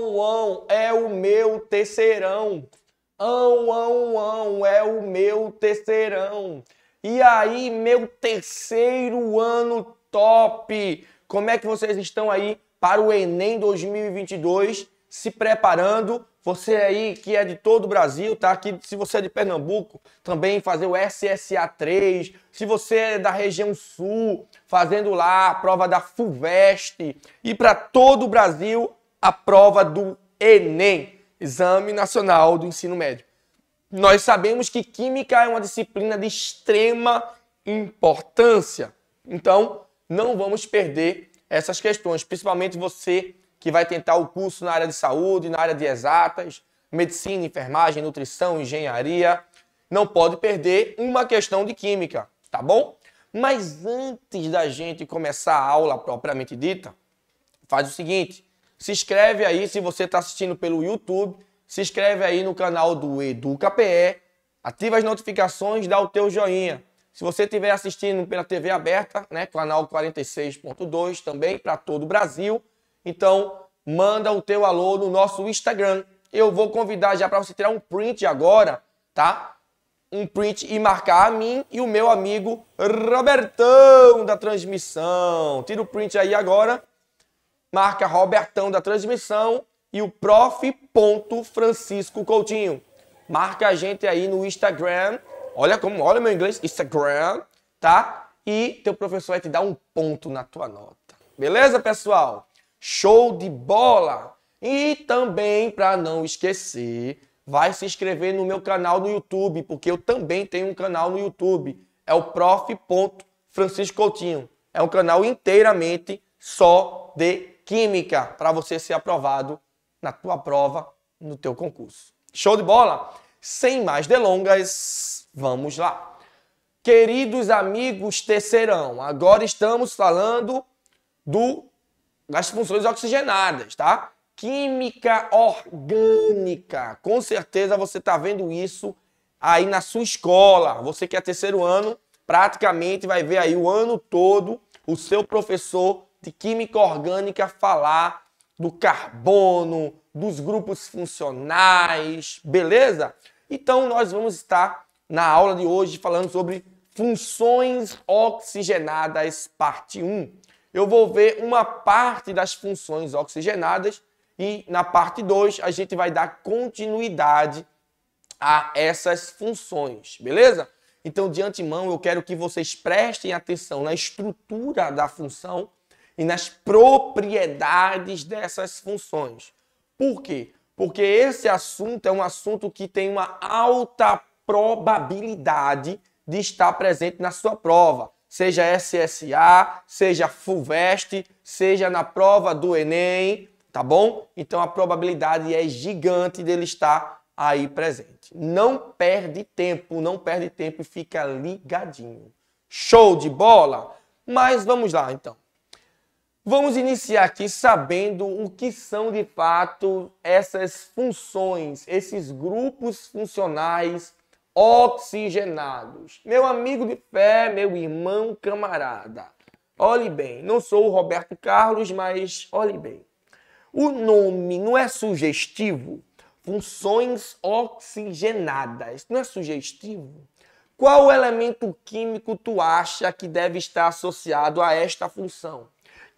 Ão, ão, é o meu terceirão. Ão, ão, ão, é o meu terceirão. E aí, meu terceiro ano top. Como é que vocês estão aí para o Enem 2022 se preparando? Você aí que é de todo o Brasil, tá? Aqui, se você é de Pernambuco, também fazer o SSA 3. Se você é da região sul, fazendo lá a prova da FUVEST. E para todo o Brasil, a prova do Enem, Exame Nacional do Ensino Médio. Nós sabemos que química é uma disciplina de extrema importância. Então, não vamos perder essas questões, principalmente você que vai tentar o curso na área de saúde, na área de exatas, medicina, enfermagem, nutrição, engenharia. Não pode perder uma questão de química, tá bom? Mas antes da gente começar a aula propriamente dita, faz o seguinte: se inscreve aí se você está assistindo pelo YouTube. Se inscreve aí no canal do Educa PE. Ativa as notificações, dá o teu joinha. Se você estiver assistindo pela TV aberta, né, canal 46.2 também para todo o Brasil, então manda o teu alô no nosso Instagram. Eu vou convidar já para você tirar um print agora, tá? Um print e marcar a mim e o meu amigo Robertão da transmissão. Tira o print aí agora marca Robertão da transmissão e o prof. Francisco Coutinho. Marca a gente aí no Instagram. Olha como, olha meu inglês, Instagram, tá? E teu professor vai te dar um ponto na tua nota. Beleza, pessoal? Show de bola! E também, para não esquecer, vai se inscrever no meu canal no YouTube, porque eu também tenho um canal no YouTube. É o prof. Francisco Coutinho. É um canal inteiramente só de química para você ser aprovado na tua prova, no teu concurso. Show de bola? Sem mais delongas, vamos lá. Queridos amigos terceirão, agora estamos falando do das funções oxigenadas, tá? Química orgânica. Com certeza você está vendo isso aí na sua escola. Você que é terceiro ano, praticamente vai ver aí o ano todo o seu professor de química orgânica falar do carbono, dos grupos funcionais, beleza? Então nós vamos estar na aula de hoje falando sobre funções oxigenadas parte 1. Eu vou ver uma parte das funções oxigenadas e na parte 2 a gente vai dar continuidade a essas funções, beleza? Então, de antemão, eu quero que vocês prestem atenção na estrutura da função e nas propriedades dessas funções. Por quê? Porque esse assunto é um assunto que tem uma alta probabilidade de estar presente na sua prova, seja SSA, seja FUVEST, seja na prova do Enem, tá bom? Então a probabilidade é gigante dele estar aí presente. Não perde tempo, não perde tempo e fica ligadinho. Show de bola? Mas vamos lá então. Vamos iniciar aqui sabendo o que são de fato essas funções, esses grupos funcionais oxigenados. Meu amigo de fé, meu irmão camarada, olhe bem, não sou o Roberto Carlos, mas olhe bem. O nome não é sugestivo? Funções oxigenadas, não é sugestivo? Qual elemento químico tu acha que deve estar associado a esta função?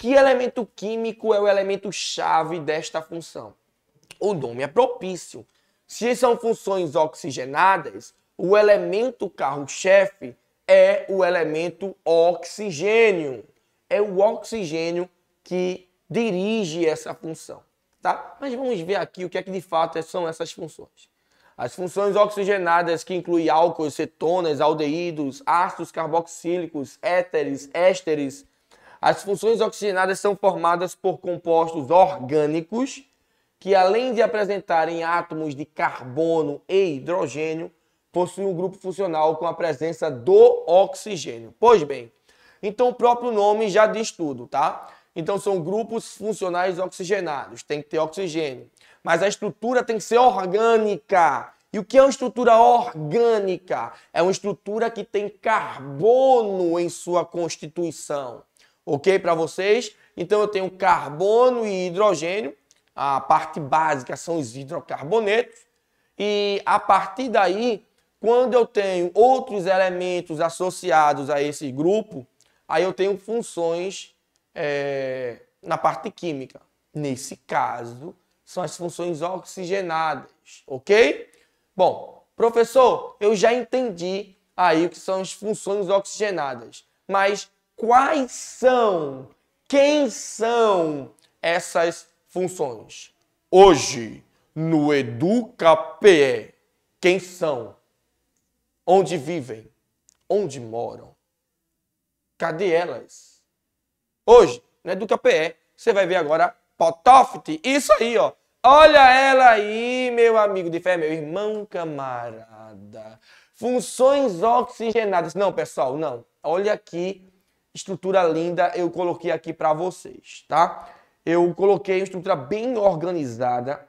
Que elemento químico é o elemento chave desta função? O nome é propício. Se são funções oxigenadas, o elemento carro-chefe é o elemento oxigênio. É o oxigênio que dirige essa função, tá? Mas vamos ver aqui o que é que de fato são essas funções. As funções oxigenadas que incluem álcool, cetonas, aldeídos, ácidos carboxílicos, éteres, ésteres, as funções oxigenadas são formadas por compostos orgânicos que, além de apresentarem átomos de carbono e hidrogênio, possuem um grupo funcional com a presença do oxigênio. Pois bem, então o próprio nome já diz tudo, tá? Então são grupos funcionais oxigenados, tem que ter oxigênio. Mas a estrutura tem que ser orgânica. E o que é uma estrutura orgânica? É uma estrutura que tem carbono em sua constituição ok para vocês? Então eu tenho carbono e hidrogênio, a parte básica são os hidrocarbonetos, e a partir daí, quando eu tenho outros elementos associados a esse grupo, aí eu tenho funções é, na parte química. Nesse caso, são as funções oxigenadas, ok? Bom, professor, eu já entendi aí o que são as funções oxigenadas, mas quais são, quem são essas funções. Hoje, no Educa PE, quem são, onde vivem, onde moram, cadê elas? Hoje, no Educa PE, você vai ver agora Potoft, isso aí, ó. Olha ela aí, meu amigo de fé, meu irmão camarada. Funções oxigenadas. Não, pessoal, não. Olha aqui estrutura linda eu coloquei aqui para vocês, tá? Eu coloquei uma estrutura bem organizada,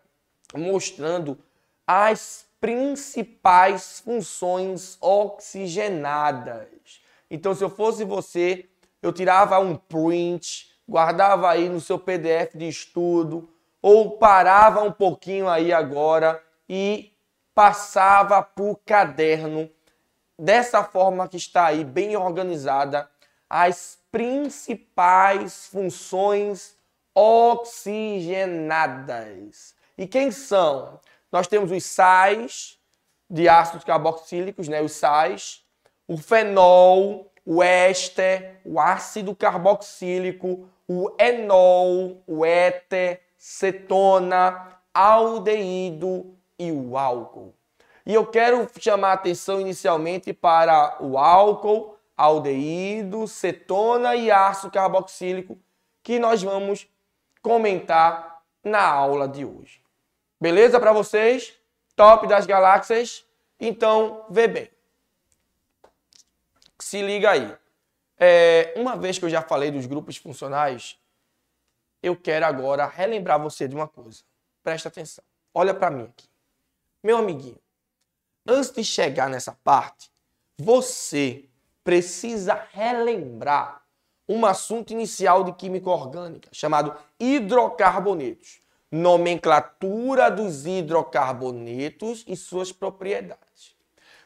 mostrando as principais funções oxigenadas. Então, se eu fosse você, eu tirava um print, guardava aí no seu PDF de estudo, ou parava um pouquinho aí agora e passava para o caderno dessa forma que está aí, bem organizada, as principais funções oxigenadas. E quem são? Nós temos os sais de ácidos carboxílicos, né, os sais, o fenol, o éster, o ácido carboxílico, o enol, o éter, cetona, aldeído e o álcool. E eu quero chamar a atenção inicialmente para o álcool, aldeído, cetona e ácido carboxílico que nós vamos comentar na aula de hoje. Beleza para vocês? Top das galáxias? Então, vê bem. Se liga aí. É, uma vez que eu já falei dos grupos funcionais, eu quero agora relembrar você de uma coisa. Presta atenção. Olha para mim aqui. Meu amiguinho, antes de chegar nessa parte, você precisa relembrar um assunto inicial de química orgânica, chamado hidrocarbonetos, nomenclatura dos hidrocarbonetos e suas propriedades.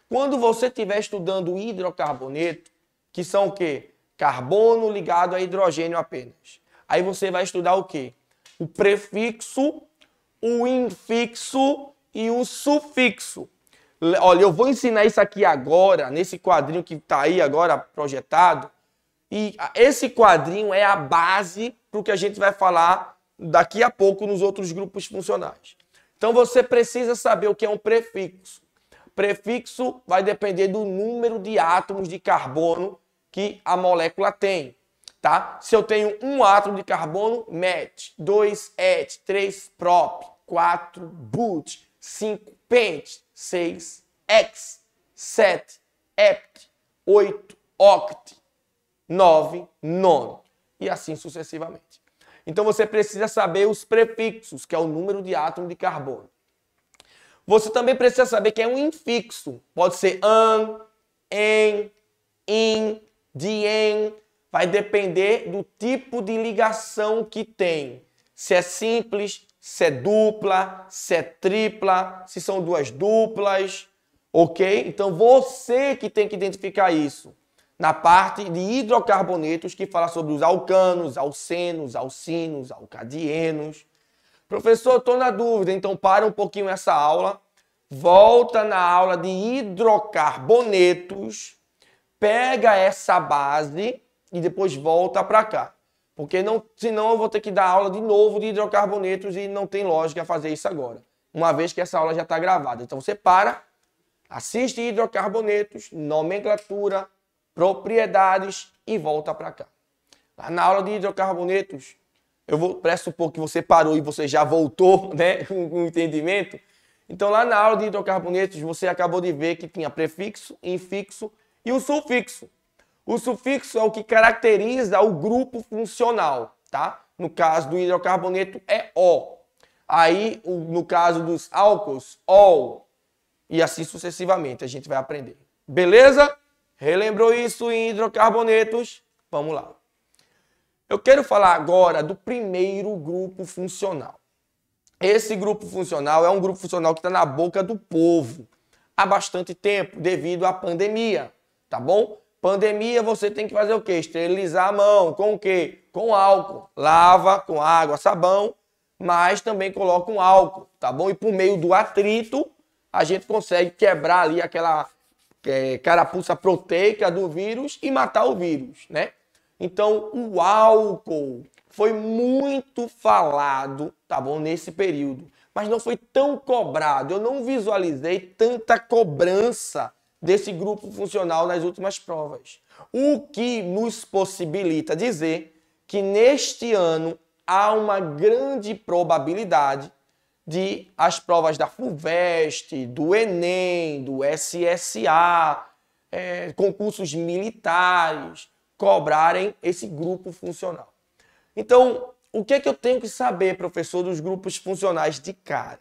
Quando você estiver estudando hidrocarboneto, que são o quê? Carbono ligado a hidrogênio apenas. Aí você vai estudar o quê? O prefixo, o infixo e o sufixo olha, eu vou ensinar isso aqui agora, nesse quadrinho que está aí agora projetado. E esse quadrinho é a base para o que a gente vai falar daqui a pouco nos outros grupos funcionais. Então você precisa saber o que é um prefixo. Prefixo vai depender do número de átomos de carbono que a molécula tem. Tá? Se eu tenho um átomo de carbono, met, 2 et, 3 prop, 4 but, 5 pent, 6, ex, 7, hept, 8, oct, 9, non e assim sucessivamente. Então você precisa saber os prefixos, que é o número de átomo de carbono. Você também precisa saber que é um infixo. Pode ser an, em, in, dien. Vai depender do tipo de ligação que tem. Se é simples, se é dupla, se é tripla, se são duas duplas, ok? Então você que tem que identificar isso na parte de hidrocarbonetos que fala sobre os alcanos, alcenos, alcinos, alcadienos. Professor, estou na dúvida, então para um pouquinho essa aula, volta na aula de hidrocarbonetos, pega essa base e depois volta para cá. Porque não, senão eu vou ter que dar aula de novo de hidrocarbonetos e não tem lógica fazer isso agora. Uma vez que essa aula já está gravada. Então você para, assiste hidrocarbonetos, nomenclatura, propriedades e volta para cá. lá Na aula de hidrocarbonetos, eu vou pressupor que você parou e você já voltou, né, com, com entendimento. Então lá na aula de hidrocarbonetos, você acabou de ver que tinha prefixo, infixo e o sufixo. O sufixo é o que caracteriza o grupo funcional, tá? No caso do hidrocarboneto é O. Aí, no caso dos álcools, O. E assim sucessivamente a gente vai aprender. Beleza? Relembrou isso em hidrocarbonetos? Vamos lá. Eu quero falar agora do primeiro grupo funcional. Esse grupo funcional é um grupo funcional que está na boca do povo há bastante tempo devido à pandemia, tá bom? Pandemia, você tem que fazer o quê? Esterilizar a mão. Com o quê? Com álcool. Lava com água, sabão, mas também coloca um álcool, tá bom? E por meio do atrito, a gente consegue quebrar ali aquela é, carapuça proteica do vírus e matar o vírus, né? Então, o álcool foi muito falado, tá bom, nesse período, mas não foi tão cobrado. Eu não visualizei tanta cobrança desse grupo funcional nas últimas provas. O que nos possibilita dizer que neste ano há uma grande probabilidade de as provas da FUVEST, do Enem, do SSA, é, concursos militares, cobrarem esse grupo funcional. Então, o que é que eu tenho que saber, professor, dos grupos funcionais de cara?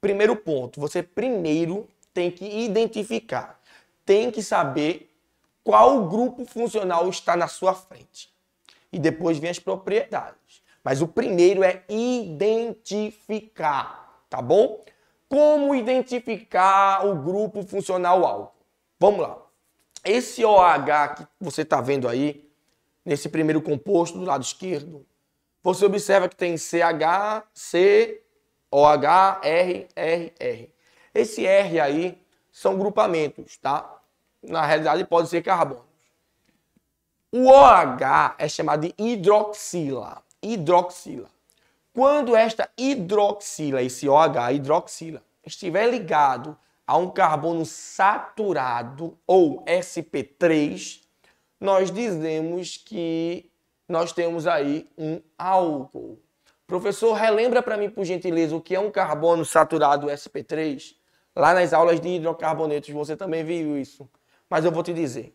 Primeiro ponto, você primeiro tem que identificar tem que saber qual grupo funcional está na sua frente. E depois vem as propriedades. Mas o primeiro é identificar, tá bom? Como identificar o grupo funcional algo Vamos lá. Esse OH que você está vendo aí, nesse primeiro composto do lado esquerdo, você observa que tem CH, C, OH, R, R, R. Esse R aí são grupamentos, tá? Na realidade, pode ser carbonos. O OH é chamado de hidroxila. Hidroxila. Quando esta hidroxila, esse OH, hidroxila, estiver ligado a um carbono saturado ou sp3, nós dizemos que nós temos aí um álcool. Professor, relembra para mim, por gentileza, o que é um carbono saturado sp3? Lá nas aulas de hidrocarbonetos você também viu isso. Mas eu vou te dizer.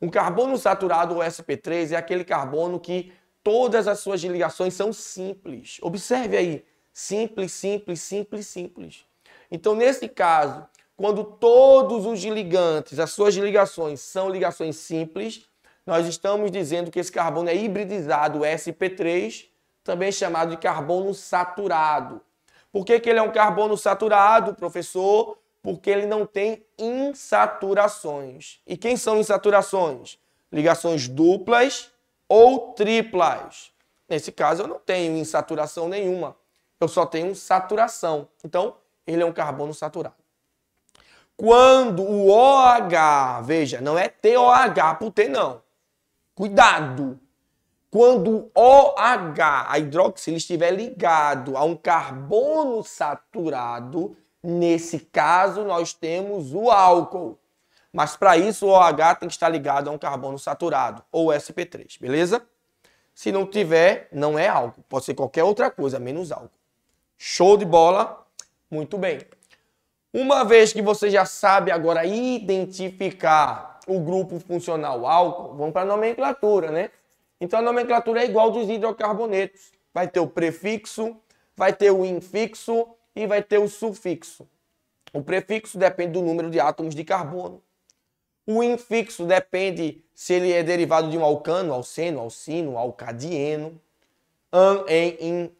Um carbono saturado, o SP3, é aquele carbono que todas as suas ligações são simples. Observe aí. Simples, simples, simples, simples. Então, nesse caso, quando todos os ligantes, as suas ligações, são ligações simples, nós estamos dizendo que esse carbono é hibridizado, o SP3, também chamado de carbono saturado. Por que, que ele é um carbono saturado, professor? Porque ele não tem insaturações. E quem são insaturações? Ligações duplas ou triplas. Nesse caso, eu não tenho insaturação nenhuma. Eu só tenho saturação. Então, ele é um carbono saturado. Quando o OH, veja, não é TOH por T, não. Cuidado! Quando OH, a hidroxila, estiver ligado a um carbono saturado, nesse caso nós temos o álcool. Mas para isso o OH tem que estar ligado a um carbono saturado, ou SP3, beleza? Se não tiver, não é álcool. Pode ser qualquer outra coisa, menos álcool. Show de bola? Muito bem. Uma vez que você já sabe agora identificar o grupo funcional álcool, vamos para a nomenclatura, né? Então a nomenclatura é igual dos hidrocarbonetos. Vai ter o prefixo, vai ter o infixo e vai ter o sufixo. O prefixo depende do número de átomos de carbono. O infixo depende se ele é derivado de um alcano, alceno, alcino, alcadieno, an, en, in,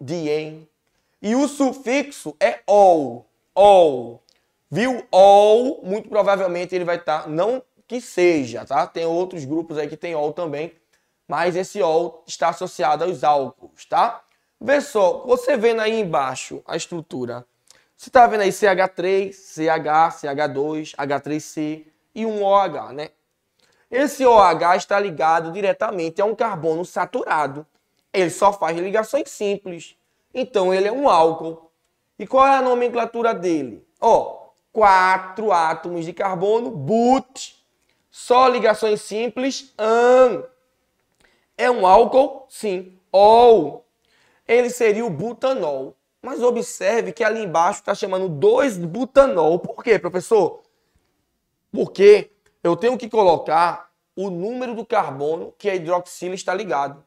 dien. E o sufixo é ol, ol. Viu? Ol, muito provavelmente ele vai estar, tá, não que seja, tá? Tem outros grupos aí que tem ol também, mas esse ol está associado aos álcools, tá? Vê só, você vendo aí embaixo a estrutura. Você está vendo aí CH3, CH, CH2, H3C e um OH, né? Esse OH está ligado diretamente a um carbono saturado. Ele só faz ligações simples. Então ele é um álcool. E qual é a nomenclatura dele? Ó, quatro átomos de carbono, but, só ligações simples, an. É um álcool? Sim. Ou ele seria o butanol. Mas observe que ali embaixo está chamando 2-butanol. Por quê, professor? Porque eu tenho que colocar o número do carbono que a hidroxila está ligado.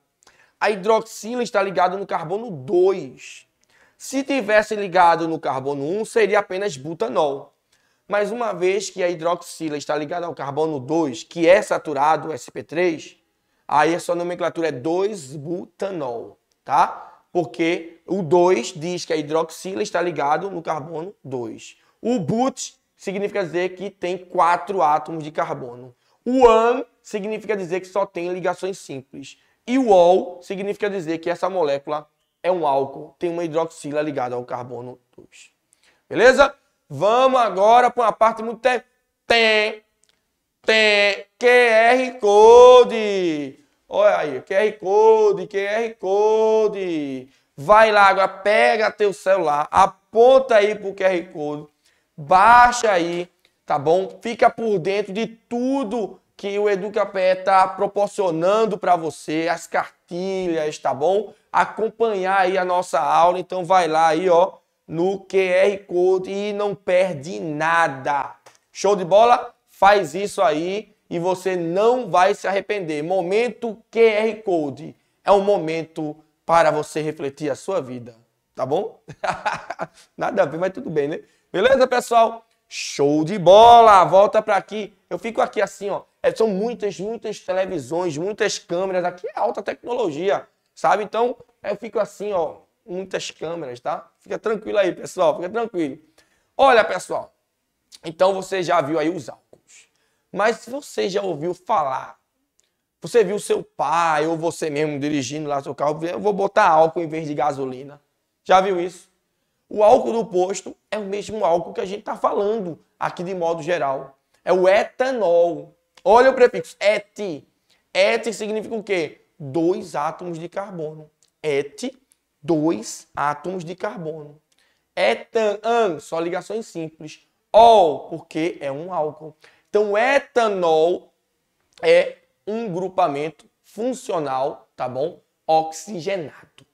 A hidroxila está ligada no carbono 2. Se tivesse ligado no carbono 1, seria apenas butanol. Mas uma vez que a hidroxila está ligada ao carbono 2, que é saturado, o SP3, aí a sua nomenclatura é 2-butanol, tá? Porque o 2 diz que a hidroxila está ligado no carbono 2. O but significa dizer que tem quatro átomos de carbono. O an significa dizer que só tem ligações simples. E o ol significa dizer que essa molécula é um álcool, tem uma hidroxila ligada ao carbono 2. Beleza? Vamos agora para uma parte muito te, tem QR Code. Olha aí, QR Code, QR Code. Vai lá agora, pega teu celular, aponta aí pro QR Code, baixa aí, tá bom? Fica por dentro de tudo que o EducaPé tá proporcionando para você, as cartilhas, tá bom? Acompanhar aí a nossa aula, então vai lá aí, ó, no QR Code e não perde nada. Show de bola? Faz isso aí e você não vai se arrepender. Momento QR Code é um momento para você refletir a sua vida, tá bom? Nada a ver, mas tudo bem, né? Beleza, pessoal? Show de bola! Volta para aqui. Eu fico aqui assim, ó. É, são muitas, muitas televisões, muitas câmeras. Aqui é alta tecnologia, sabe? Então, eu fico assim, ó. Muitas câmeras, tá? Fica tranquilo aí, pessoal. Fica tranquilo. Olha, pessoal. Então, você já viu aí os áudios. Mas se você já ouviu falar, você viu seu pai ou você mesmo dirigindo lá seu carro, eu vou botar álcool em vez de gasolina. Já viu isso? O álcool do posto é o mesmo álcool que a gente está falando aqui de modo geral. É o etanol. Olha o prefixo, et. Et significa o quê? Dois átomos de carbono. Et, dois átomos de carbono. Etan, an, só ligações simples. Ol, porque é um álcool. Então, o etanol é um grupamento funcional, tá bom? Oxigenado.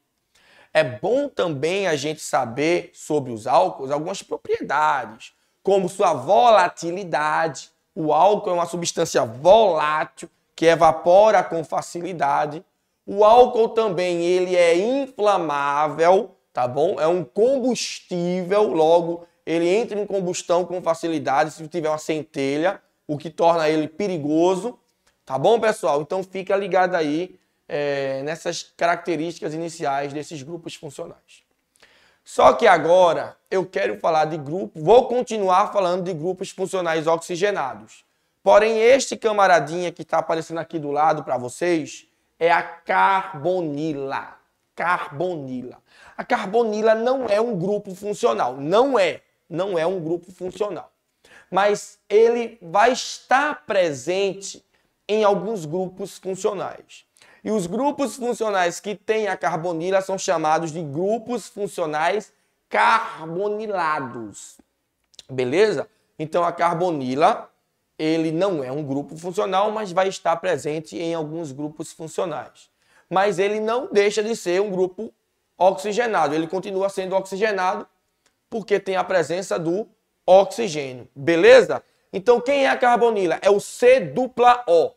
É bom também a gente saber sobre os álcools algumas propriedades, como sua volatilidade. O álcool é uma substância volátil que evapora com facilidade. O álcool também ele é inflamável, tá bom? É um combustível, logo ele entra em combustão com facilidade se tiver uma centelha o que torna ele perigoso. Tá bom, pessoal? Então fica ligado aí é, nessas características iniciais desses grupos funcionais. Só que agora eu quero falar de grupo, vou continuar falando de grupos funcionais oxigenados. Porém, este camaradinha que está aparecendo aqui do lado para vocês é a carbonila. Carbonila. A carbonila não é um grupo funcional. Não é. Não é um grupo funcional mas ele vai estar presente em alguns grupos funcionais. E os grupos funcionais que têm a carbonila são chamados de grupos funcionais carbonilados. Beleza? Então a carbonila, ele não é um grupo funcional, mas vai estar presente em alguns grupos funcionais. Mas ele não deixa de ser um grupo oxigenado, ele continua sendo oxigenado porque tem a presença do oxigênio, beleza? Então quem é a carbonila? É o C dupla O.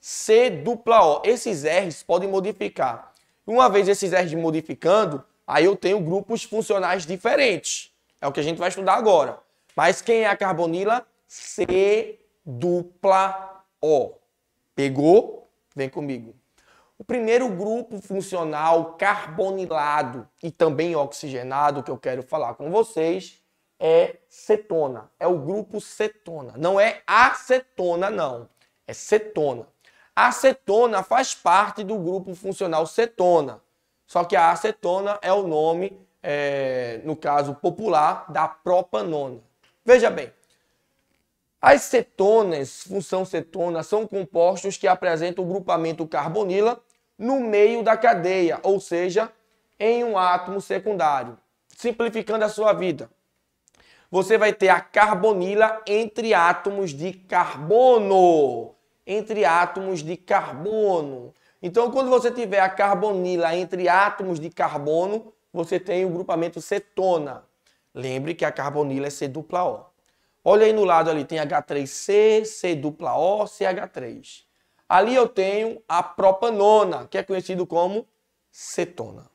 C dupla O. Esses R's podem modificar. Uma vez esses R's modificando, aí eu tenho grupos funcionais diferentes. É o que a gente vai estudar agora. Mas quem é a carbonila? C dupla O. Pegou? Vem comigo. O primeiro grupo funcional carbonilado e também oxigenado que eu quero falar com vocês é cetona, é o grupo cetona. Não é acetona, não, é cetona. A acetona faz parte do grupo funcional cetona, só que a acetona é o nome, é, no caso popular, da propanona. Veja bem, as cetonas, função cetona, são compostos que apresentam o grupamento carbonila no meio da cadeia, ou seja, em um átomo secundário. Simplificando a sua vida, você vai ter a carbonila entre átomos de carbono. Entre átomos de carbono. Então, quando você tiver a carbonila entre átomos de carbono, você tem o grupamento cetona. Lembre que a carbonila é C dupla O. Olha aí no lado ali, tem H3C, C dupla O, CH3. Ali eu tenho a propanona, que é conhecido como cetona.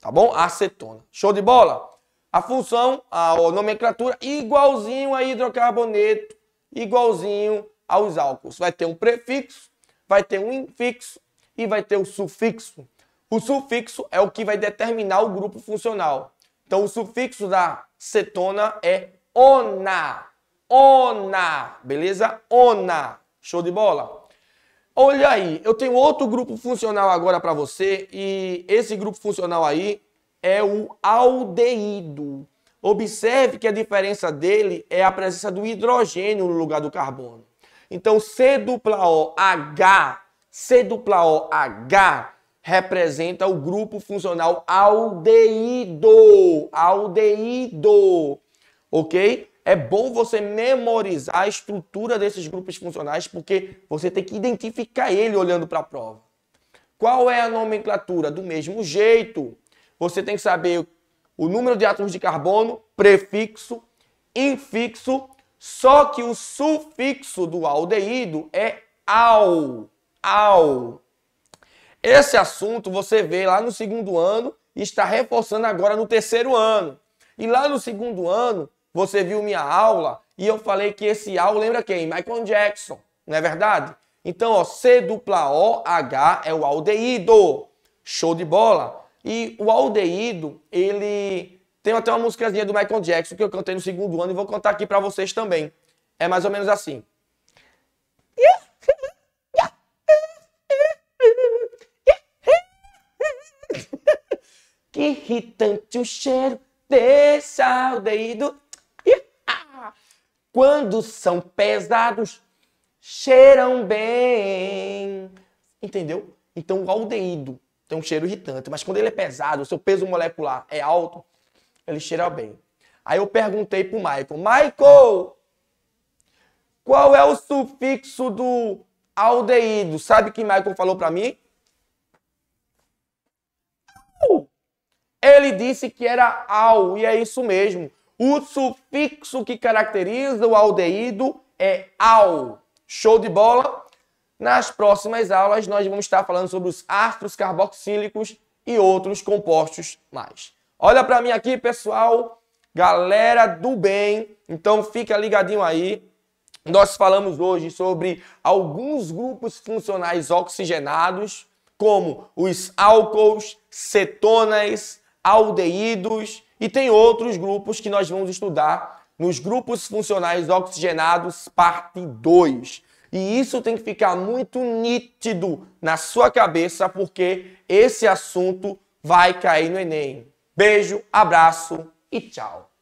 Tá bom? Acetona. Show de bola? a função, a nomenclatura, igualzinho a hidrocarboneto, igualzinho aos álcools. Vai ter um prefixo, vai ter um infixo e vai ter o um sufixo. O sufixo é o que vai determinar o grupo funcional. Então, o sufixo da cetona é ona. Ona, beleza? Ona. Show de bola? Olha aí, eu tenho outro grupo funcional agora para você e esse grupo funcional aí é o aldeído. Observe que a diferença dele é a presença do hidrogênio no lugar do carbono. Então, C dupla O H, C dupla O H representa o grupo funcional aldeído, aldeído, ok? É bom você memorizar a estrutura desses grupos funcionais porque você tem que identificar ele olhando para a prova. Qual é a nomenclatura? Do mesmo jeito, você tem que saber o número de átomos de carbono, prefixo, infixo, só que o sufixo do aldeído é ao, ao. Esse assunto você vê lá no segundo ano e está reforçando agora no terceiro ano. E lá no segundo ano, você viu minha aula e eu falei que esse ao lembra quem? Michael Jackson, não é verdade? Então, ó, C dupla O, H é o aldeído. Show de bola. E o aldeído, ele tem até uma musicazinha do Michael Jackson que eu cantei no segundo ano e vou contar aqui para vocês também. É mais ou menos assim. Que irritante o cheiro desse aldeído. Quando são pesados, cheiram bem. Entendeu? Então o aldeído tem um cheiro irritante, mas quando ele é pesado, o seu peso molecular é alto, ele cheira bem. Aí eu perguntei pro Michael, Michael, qual é o sufixo do aldeído? Sabe que Michael falou para mim? Ele disse que era al, e é isso mesmo. O sufixo que caracteriza o aldeído é al. Show de bola? Nas próximas aulas, nós vamos estar falando sobre os ácidos carboxílicos e outros compostos mais. Olha para mim aqui, pessoal, galera do bem. Então fica ligadinho aí. Nós falamos hoje sobre alguns grupos funcionais oxigenados, como os álcools, cetonas, aldeídos e tem outros grupos que nós vamos estudar nos grupos funcionais oxigenados, parte 2. E isso tem que ficar muito nítido na sua cabeça, porque esse assunto vai cair no Enem. Beijo, abraço e tchau.